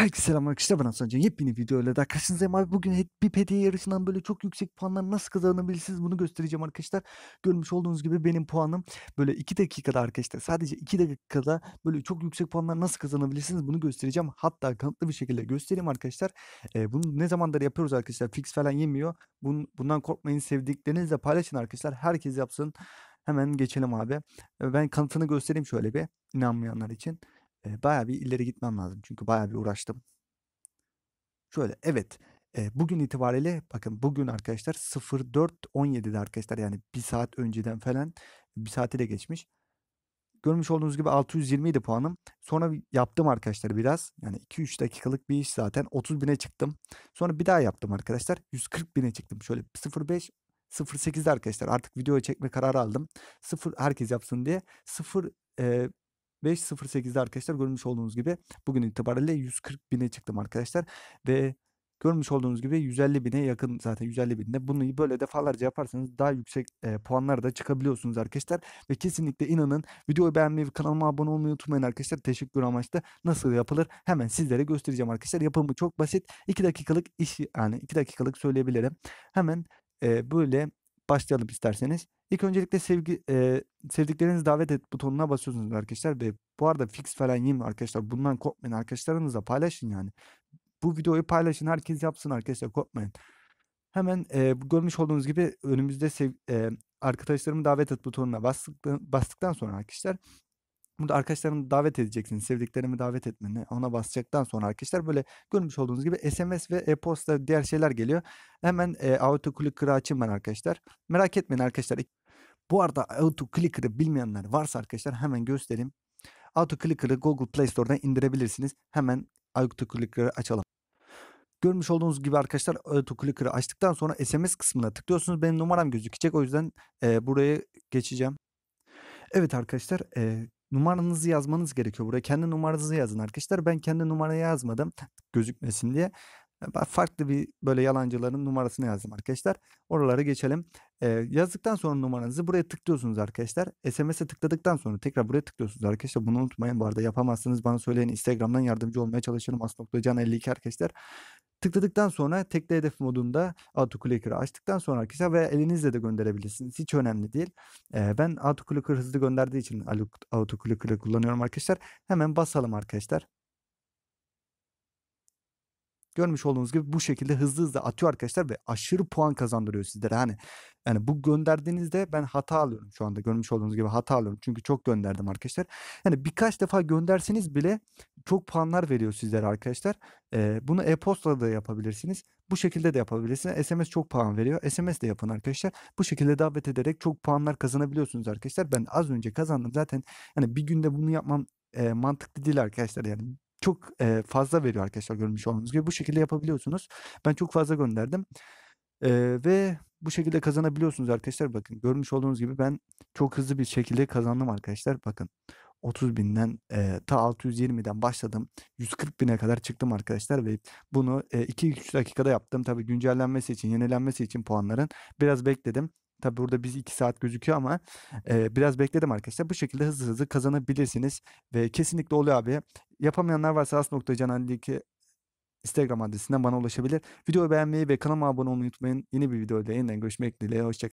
Herkese selam arkadaşlar ben Hasan Can. Yepyeni videoyla daha karşınızdayım abi. Bugün bir hediye yarışından böyle çok yüksek puanlar nasıl kazanabilirsiniz bunu göstereceğim arkadaşlar. Görmüş olduğunuz gibi benim puanım böyle 2 dakikada arkadaşlar. Sadece 2 dakikada böyle çok yüksek puanlar nasıl kazanabilirsiniz bunu göstereceğim. Hatta kanıtlı bir şekilde göstereyim arkadaşlar. Ee, bunu ne zamandır yapıyoruz arkadaşlar. Fix falan yemiyor. Bun, bundan korkmayın sevdiklerinizle paylaşın arkadaşlar. Herkes yapsın. Hemen geçelim abi. Ben kanıtını göstereyim şöyle bir inanmayanlar için e, bayağı bir ileri gitmem lazım. Çünkü bayağı bir uğraştım. Şöyle evet e, bugün itibariyle bakın bugün arkadaşlar 04.17'de arkadaşlar yani bir saat önceden falan bir saati de geçmiş. Görmüş olduğunuz gibi 620 idi puanım. Sonra yaptım arkadaşlar biraz. Yani 2-3 dakikalık bir iş zaten. 30 bine çıktım. Sonra bir daha yaptım arkadaşlar. 140 bine çıktım. Şöyle 05 08'de arkadaşlar artık video çekme kararı aldım. 0 herkes yapsın diye. 0 e, 5.08'de arkadaşlar görmüş olduğunuz gibi bugün itibariyle 140 bine çıktım arkadaşlar. Ve görmüş olduğunuz gibi 150 bine yakın zaten 150 binde. Bunu böyle defalarca yaparsanız daha yüksek e, puanlara da çıkabiliyorsunuz arkadaşlar. Ve kesinlikle inanın videoyu beğenmeyi ve kanalıma abone olmayı unutmayın arkadaşlar. Teşekkür amaçlı nasıl yapılır hemen sizlere göstereceğim arkadaşlar. Yapımı çok basit. 2 dakikalık iş yani 2 dakikalık söyleyebilirim. Hemen e, böyle başlayalım isterseniz. İlk öncelikle sevgi, e, sevdiklerinizi davet et butonuna basıyorsunuz arkadaşlar. Ve bu arada fix falan yiyeyim arkadaşlar. Bundan korkmayın arkadaşlarınızla paylaşın yani. Bu videoyu paylaşın herkes yapsın arkadaşlar korkmayın. Hemen e, görmüş olduğunuz gibi önümüzde sev, e, arkadaşlarımı davet et butonuna bastıktan, bastıktan sonra arkadaşlar Burada arkadaşlarını davet edeceksiniz. Sevdiklerimi davet etmeni ona basacaktan sonra arkadaşlar böyle görmüş olduğunuz gibi SMS ve e-posta diğer şeyler geliyor. Hemen e, autoclicker'ı açayım ben arkadaşlar. Merak etmeyin arkadaşlar bu arada Auto Clicker'ı bilmeyenler varsa arkadaşlar hemen göstereyim. Auto Clicker'ı Google Play Store'dan indirebilirsiniz. Hemen Auto Clicker'ı açalım. Görmüş olduğunuz gibi arkadaşlar Auto Clicker'ı açtıktan sonra SMS kısmına tıklıyorsunuz. Benim numaram gözükecek. O yüzden e, buraya geçeceğim. Evet arkadaşlar e, numaranızı yazmanız gerekiyor. Buraya kendi numaranızı yazın arkadaşlar. Ben kendi numarayı yazmadım gözükmesin diye farklı bir böyle yalancıların numarasını yazdım arkadaşlar. Oraları geçelim. Ee, yazdıktan sonra numaranızı buraya tıklıyorsunuz arkadaşlar. SMS'e tıkladıktan sonra tekrar buraya tıklıyorsunuz arkadaşlar. Bunu unutmayın. Bu arada yapamazsınız. Bana söyleyin. Instagram'dan yardımcı olmaya çalışırım. Asnok.can52 arkadaşlar. Tıkladıktan sonra tekli hedef modunda autoclicker'ı açtıktan sonra arkadaşlar ve elinizle de gönderebilirsiniz. Hiç önemli değil. Ee, ben autoclicker hızlı gönderdiği için autoclicker'ı kullanıyorum arkadaşlar. Hemen basalım arkadaşlar. Görmüş olduğunuz gibi bu şekilde hızlı hızlı atıyor arkadaşlar ve aşırı puan kazandırıyor sizlere. Hani yani bu gönderdiğinizde ben hata alıyorum şu anda görmüş olduğunuz gibi hata alıyorum. Çünkü çok gönderdim arkadaşlar. Yani birkaç defa gönderseniz bile çok puanlar veriyor sizlere arkadaşlar. Ee, bunu e-posta da yapabilirsiniz. Bu şekilde de yapabilirsiniz. SMS çok puan veriyor. SMS de yapın arkadaşlar. Bu şekilde davet ederek çok puanlar kazanabiliyorsunuz arkadaşlar. Ben az önce kazandım zaten. Yani bir günde bunu yapmam e, mantıklı değil arkadaşlar. Yani çok e, fazla veriyor arkadaşlar görmüş olduğunuz gibi. Bu şekilde yapabiliyorsunuz. Ben çok fazla gönderdim. E, ve bu şekilde kazanabiliyorsunuz arkadaşlar. Bakın görmüş olduğunuz gibi ben çok hızlı bir şekilde kazandım arkadaşlar. Bakın 30 binden e, ta 620'den başladım. 140 bine kadar çıktım arkadaşlar ve bunu 2-3 dakikada yaptım. Tabi güncellenmesi için, yenilenmesi için puanların biraz bekledim. Tabi burada biz 2 saat gözüküyor ama e, biraz bekledim arkadaşlar. Bu şekilde hızlı hızlı kazanabilirsiniz. Ve kesinlikle oluyor abi. Yapamayanlar varsa as.canandiki Instagram adresinden bana ulaşabilir. Videoyu beğenmeyi ve kanalıma abone olmayı unutmayın. Yeni bir videoda yeniden görüşmek dileğiyle. Hoşçakalın.